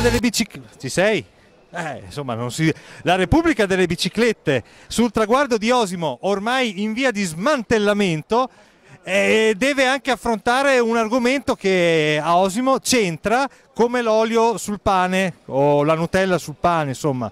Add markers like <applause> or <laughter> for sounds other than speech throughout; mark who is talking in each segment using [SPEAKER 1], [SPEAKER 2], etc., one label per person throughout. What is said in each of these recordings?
[SPEAKER 1] delle Biciclette. Ci sei? Eh, insomma, si... La Repubblica delle Biciclette sul traguardo di Osimo, ormai in via di smantellamento, eh, deve anche affrontare un argomento che a Osimo c'entra come l'olio sul pane o la Nutella sul pane, insomma.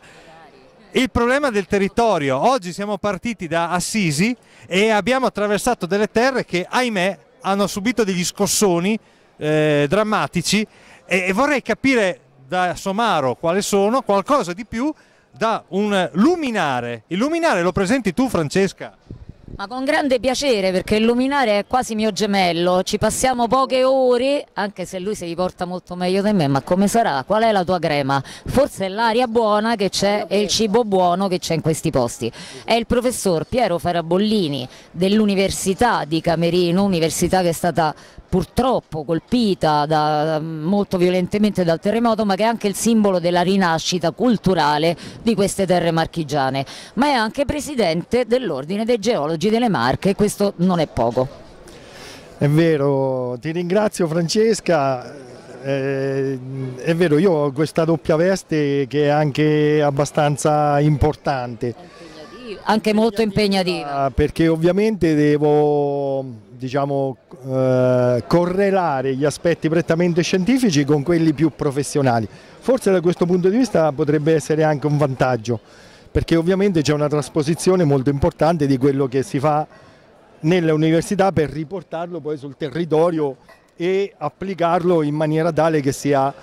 [SPEAKER 1] Il problema del territorio. Oggi siamo partiti da Assisi e abbiamo attraversato delle terre che, ahimè, hanno subito degli scossoni eh, drammatici e, e vorrei capire da Somaro quale sono, qualcosa di più da un luminare. Il luminare lo presenti tu Francesca?
[SPEAKER 2] Ma con grande piacere perché il luminare è quasi mio gemello, ci passiamo poche ore, anche se lui si riporta molto meglio di me, ma come sarà? Qual è la tua crema? Forse è l'aria buona che c'è e il cibo buono che c'è in questi posti. È il professor Piero Farabollini dell'Università di Camerino, università che è stata purtroppo colpita da, molto violentemente dal terremoto, ma che è anche il simbolo della rinascita culturale di queste terre marchigiane, ma è anche presidente dell'Ordine dei Geologi oggi delle Marche e questo non è poco. È vero,
[SPEAKER 3] ti ringrazio Francesca. Eh, è vero, io ho questa doppia veste che è anche abbastanza importante.
[SPEAKER 2] Anche molto impegnativa.
[SPEAKER 3] Ah, perché ovviamente devo diciamo, eh, correlare gli aspetti prettamente scientifici con quelli più professionali. Forse da questo punto di vista potrebbe essere anche un vantaggio perché ovviamente c'è una trasposizione molto importante di quello che si fa nelle università per riportarlo poi sul territorio e applicarlo in maniera tale che sia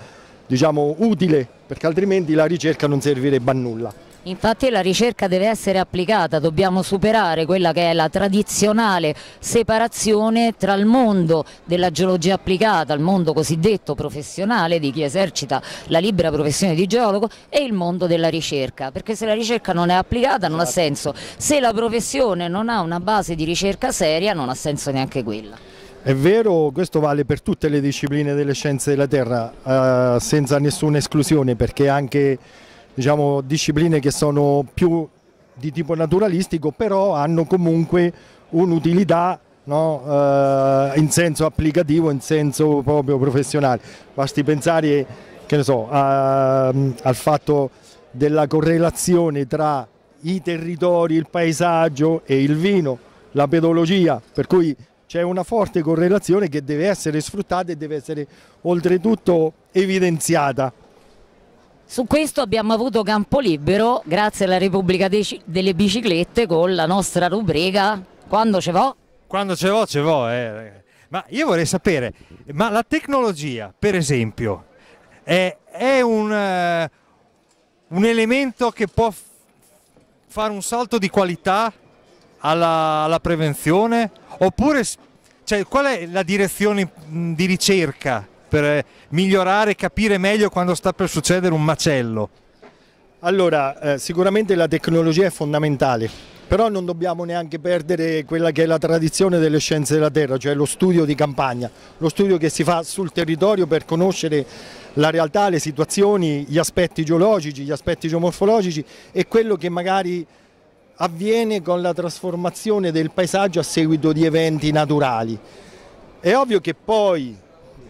[SPEAKER 3] diciamo, utile, perché altrimenti la ricerca non servirebbe a nulla.
[SPEAKER 2] Infatti la ricerca deve essere applicata, dobbiamo superare quella che è la tradizionale separazione tra il mondo della geologia applicata, il mondo cosiddetto professionale di chi esercita la libera professione di geologo e il mondo della ricerca, perché se la ricerca non è applicata non ha senso, se la professione non ha una base di ricerca seria non ha senso neanche quella. È vero,
[SPEAKER 3] questo vale per tutte le discipline delle scienze della Terra, eh, senza nessuna esclusione, perché anche diciamo, discipline che sono più di tipo naturalistico, però hanno comunque un'utilità no? eh, in senso applicativo, in senso proprio professionale. Basti pensare so, a, al fatto della correlazione tra i territori, il paesaggio e il vino, la pedologia, per cui c'è una forte correlazione che deve essere sfruttata e deve essere oltretutto evidenziata.
[SPEAKER 2] Su questo abbiamo avuto campo libero grazie alla Repubblica delle Biciclette con la nostra rubrica Quando ce vo?
[SPEAKER 1] Quando ce vo, ce vo. Eh. Ma io vorrei sapere, ma la tecnologia per esempio è, è un, uh, un elemento che può fare un salto di qualità alla, alla prevenzione? Oppure cioè, qual è la direzione di ricerca per eh, migliorare e capire meglio quando sta per succedere un
[SPEAKER 3] macello? Allora, eh, sicuramente la tecnologia è fondamentale, però non dobbiamo neanche perdere quella che è la tradizione delle scienze della terra, cioè lo studio di campagna, lo studio che si fa sul territorio per conoscere la realtà, le situazioni, gli aspetti geologici, gli aspetti geomorfologici e quello che magari avviene con la trasformazione del paesaggio a seguito di eventi naturali. È ovvio che poi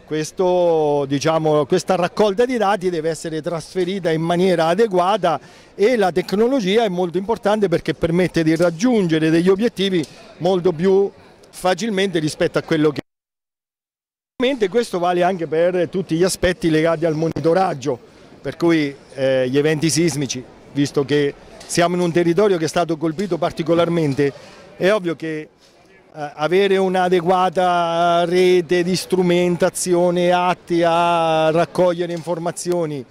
[SPEAKER 3] questo, diciamo, questa raccolta di dati deve essere trasferita in maniera adeguata e la tecnologia è molto importante perché permette di raggiungere degli obiettivi molto più facilmente rispetto a quello che questo vale anche per tutti gli aspetti legati al monitoraggio, per cui eh, gli eventi sismici, visto che siamo in un territorio che è stato colpito particolarmente, è ovvio che eh, avere un'adeguata eh, rete di strumentazione atti a raccogliere informazioni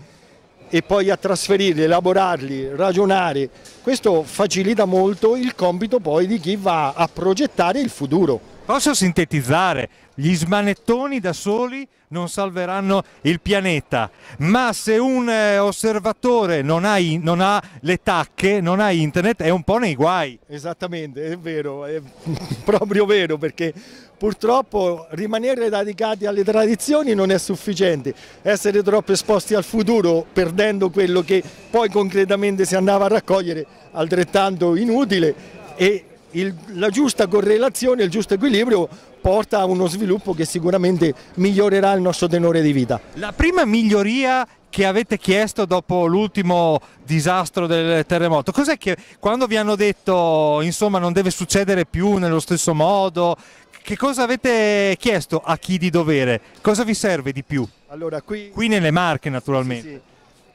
[SPEAKER 3] e poi a trasferirli, elaborarli, ragionare, questo facilita molto il compito poi di chi va a progettare il futuro.
[SPEAKER 1] Posso sintetizzare, gli smanettoni da soli non salveranno il pianeta, ma se un eh, osservatore non ha, non ha le tacche, non ha internet, è un po' nei guai.
[SPEAKER 3] Esattamente, è vero, è <laughs> proprio vero, perché purtroppo rimanere dedicati alle tradizioni non è sufficiente, essere troppo esposti al futuro perdendo quello che poi concretamente si andava a raccogliere altrettanto inutile e il, la giusta correlazione, il giusto equilibrio porta a uno sviluppo che sicuramente migliorerà il nostro tenore di vita. La prima miglioria che avete chiesto
[SPEAKER 1] dopo l'ultimo disastro del terremoto, cos'è che quando vi hanno detto insomma non deve succedere più nello stesso modo, che cosa avete chiesto a chi di dovere? Cosa vi serve di più?
[SPEAKER 3] Allora, qui...
[SPEAKER 1] qui nelle Marche naturalmente. Sì, sì.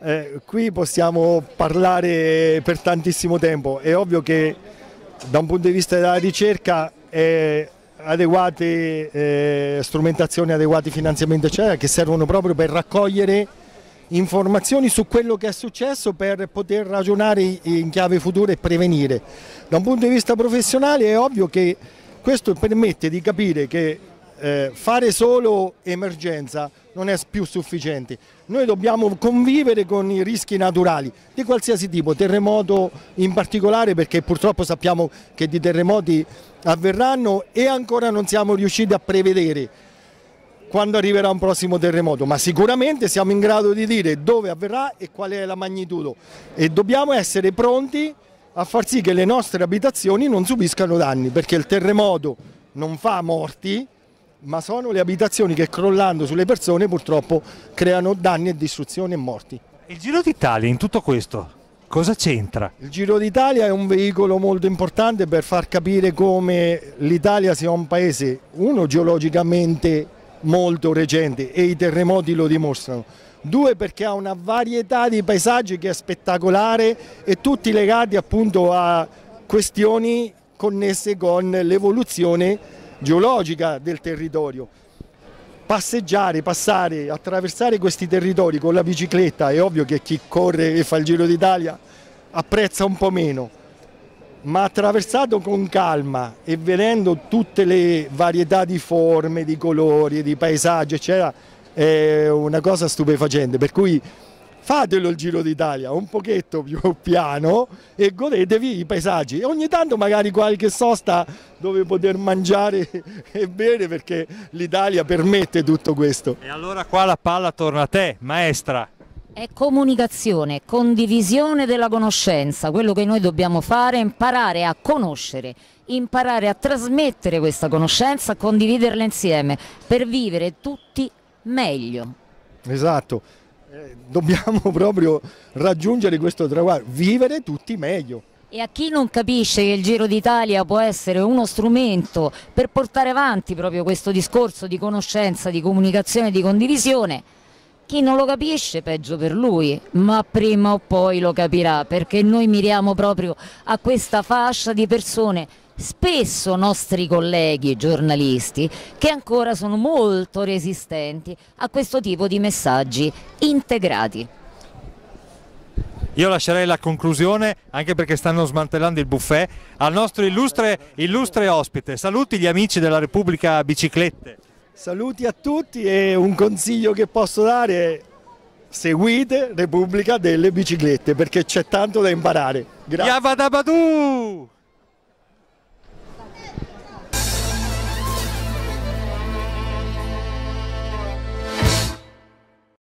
[SPEAKER 3] Eh, qui possiamo parlare per tantissimo tempo, è ovvio che da un punto di vista della ricerca eh, adeguate eh, strumentazioni, adeguati finanziamenti eccetera che servono proprio per raccogliere informazioni su quello che è successo per poter ragionare in chiave futura e prevenire. Da un punto di vista professionale è ovvio che questo permette di capire che eh, fare solo emergenza non è più sufficiente. Noi dobbiamo convivere con i rischi naturali di qualsiasi tipo, terremoto in particolare perché purtroppo sappiamo che di terremoti avverranno e ancora non siamo riusciti a prevedere quando arriverà un prossimo terremoto, ma sicuramente siamo in grado di dire dove avverrà e qual è la magnitudo e dobbiamo essere pronti a far sì che le nostre abitazioni non subiscano danni perché il terremoto non fa morti, ma sono le abitazioni che crollando sulle persone purtroppo creano danni e distruzioni e morti. Il
[SPEAKER 1] Giro d'Italia in tutto questo cosa c'entra? Il
[SPEAKER 3] Giro d'Italia è un veicolo molto importante per far capire come l'Italia sia un paese, uno geologicamente molto recente e i terremoti lo dimostrano, due perché ha una varietà di paesaggi che è spettacolare e tutti legati appunto a questioni connesse con l'evoluzione geologica del territorio. Passeggiare, passare, attraversare questi territori con la bicicletta è ovvio che chi corre e fa il Giro d'Italia apprezza un po' meno, ma attraversato con calma e vedendo tutte le varietà di forme, di colori, di paesaggi, eccetera, è una cosa stupefacente. Per cui fatelo il Giro d'Italia un pochetto più <laughs> piano e godetevi i paesaggi e ogni tanto magari qualche sosta dove poter mangiare <laughs> e bere perché l'Italia permette tutto questo.
[SPEAKER 1] E allora qua la palla torna a te, maestra.
[SPEAKER 2] È comunicazione, condivisione della conoscenza, quello che noi dobbiamo fare è imparare a conoscere, imparare a trasmettere questa conoscenza, condividerla insieme per vivere tutti meglio.
[SPEAKER 3] Esatto, eh, dobbiamo <laughs> proprio raggiungere questo traguardo, vivere tutti meglio.
[SPEAKER 2] E a chi non capisce che il Giro d'Italia può essere uno strumento per portare avanti proprio questo discorso di conoscenza, di comunicazione, di condivisione, chi non lo capisce peggio per lui, ma prima o poi lo capirà perché noi miriamo proprio a questa fascia di persone spesso nostri colleghi giornalisti che ancora sono molto resistenti a questo tipo di messaggi integrati.
[SPEAKER 1] Io lascerei la conclusione, anche perché stanno smantellando il buffet, al nostro illustre, illustre ospite. Saluti gli amici della Repubblica Biciclette.
[SPEAKER 3] Saluti a tutti e un consiglio che posso dare è seguite Repubblica delle Biciclette perché c'è tanto da imparare. Grazie. Yavadabadu!